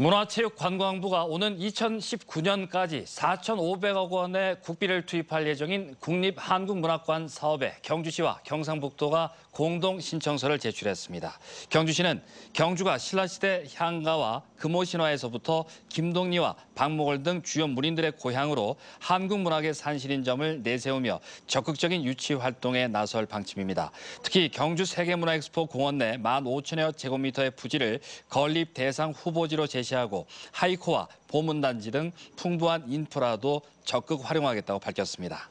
문화체육관광부가 오는 2019년까지 4,500억 원의 국비를 투입할 예정인 국립한국문학관 사업에 경주시와 경상북도가 공동 신청서를 제출했습니다. 경주시는 경주가 신라시대 향가와 금오신화에서부터 김동리와 박목월 등 주요 문인들의 고향으로 한국 문학의 산실인 점을 내세우며 적극적인 유치 활동에 나설 방침입니다. 특히 경주 세계문화엑스포 공원 내 15,000여 제곱미터의 부지를 건립 대상 후보지로 제시 제시하고 하이코와 보문단지 등 풍부한 인프라도 적극 활용하겠다고 밝혔습니다.